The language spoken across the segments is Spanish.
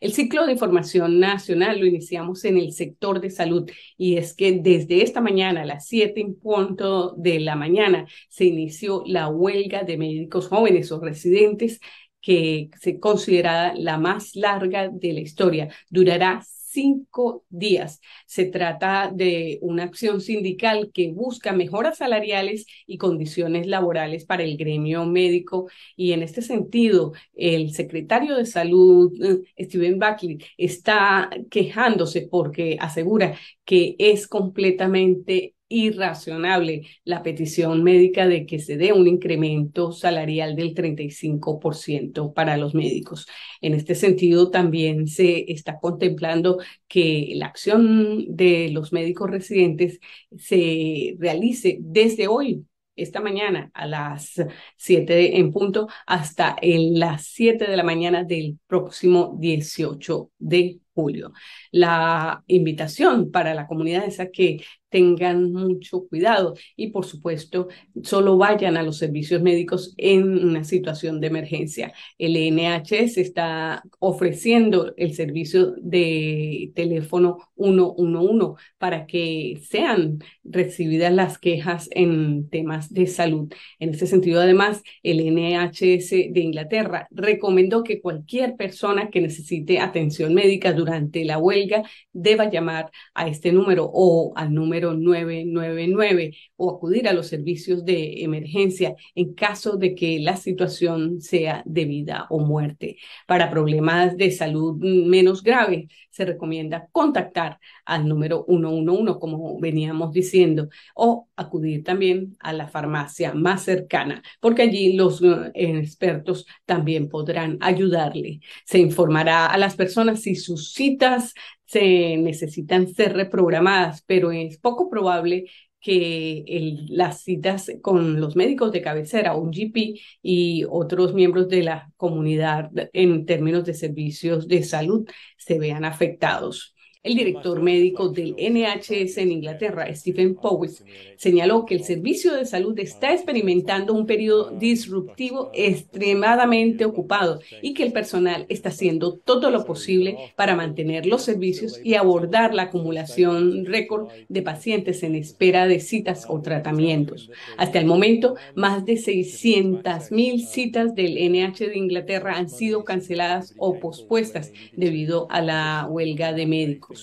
El ciclo de información nacional lo iniciamos en el sector de salud y es que desde esta mañana, a las siete en punto de la mañana, se inició la huelga de médicos jóvenes o residentes que se consideraba la más larga de la historia. Durará cinco días. Se trata de una acción sindical que busca mejoras salariales y condiciones laborales para el gremio médico y en este sentido el secretario de salud, eh, Steven Buckley, está quejándose porque asegura que es completamente irracionable la petición médica de que se dé un incremento salarial del 35% para los médicos. En este sentido, también se está contemplando que la acción de los médicos residentes se realice desde hoy esta mañana a las 7 en punto hasta las 7 de la mañana del próximo 18 de julio. La invitación para la comunidad es a que tengan mucho cuidado y por supuesto solo vayan a los servicios médicos en una situación de emergencia. El NHS está ofreciendo el servicio de teléfono 111 para que sean recibidas las quejas en temas de salud. En este sentido, además, el NHS de Inglaterra recomendó que cualquier persona que necesite atención médica durante durante la huelga deba llamar a este número o al número 999 o acudir a los servicios de emergencia en caso de que la situación sea de vida o muerte. Para problemas de salud menos graves, se recomienda contactar al número 111, como veníamos diciendo, o acudir también a la farmacia más cercana, porque allí los eh, expertos también podrán ayudarle. Se informará a las personas si sus citas se necesitan ser reprogramadas, pero es poco probable que las citas con los médicos de cabecera, un GP y otros miembros de la comunidad en términos de servicios de salud se vean afectados. El director médico del NHS en Inglaterra, Stephen Powis, señaló que el servicio de salud está experimentando un periodo disruptivo extremadamente ocupado y que el personal está haciendo todo lo posible para mantener los servicios y abordar la acumulación récord de pacientes en espera de citas o tratamientos. Hasta el momento, más de 600.000 citas del NH de Inglaterra han sido canceladas o pospuestas debido a la huelga de médicos.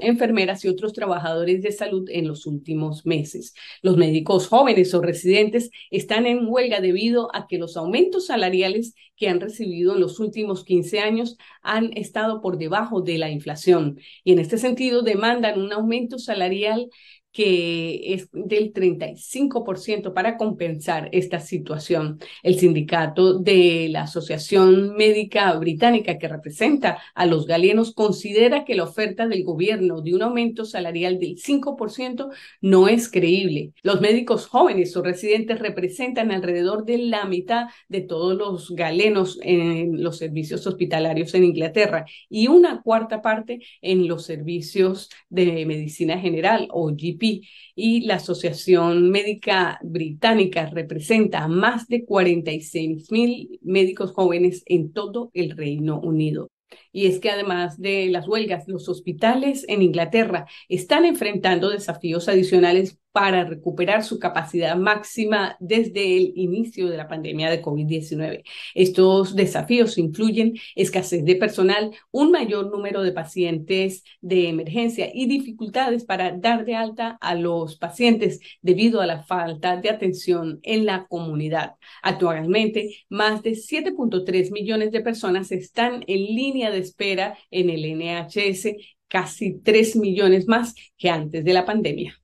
Enfermeras y otros trabajadores de salud en los últimos meses. Los médicos jóvenes o residentes están en huelga debido a que los aumentos salariales que han recibido en los últimos 15 años han estado por debajo de la inflación. Y en este sentido demandan un aumento salarial que es del 35% para compensar esta situación. El sindicato de la Asociación Médica Británica que representa a los galenos considera que la oferta del gobierno de un aumento salarial del 5% no es creíble. Los médicos jóvenes o residentes representan alrededor de la mitad de todos los galenos en los servicios hospitalarios en Inglaterra y una cuarta parte en los servicios de medicina general o GP y la Asociación Médica Británica representa a más de 46 mil médicos jóvenes en todo el Reino Unido. Y es que además de las huelgas, los hospitales en Inglaterra están enfrentando desafíos adicionales para recuperar su capacidad máxima desde el inicio de la pandemia de COVID-19. Estos desafíos incluyen escasez de personal, un mayor número de pacientes de emergencia y dificultades para dar de alta a los pacientes debido a la falta de atención en la comunidad. Actualmente, más de 7.3 millones de personas están en línea de espera en el NHS, casi 3 millones más que antes de la pandemia.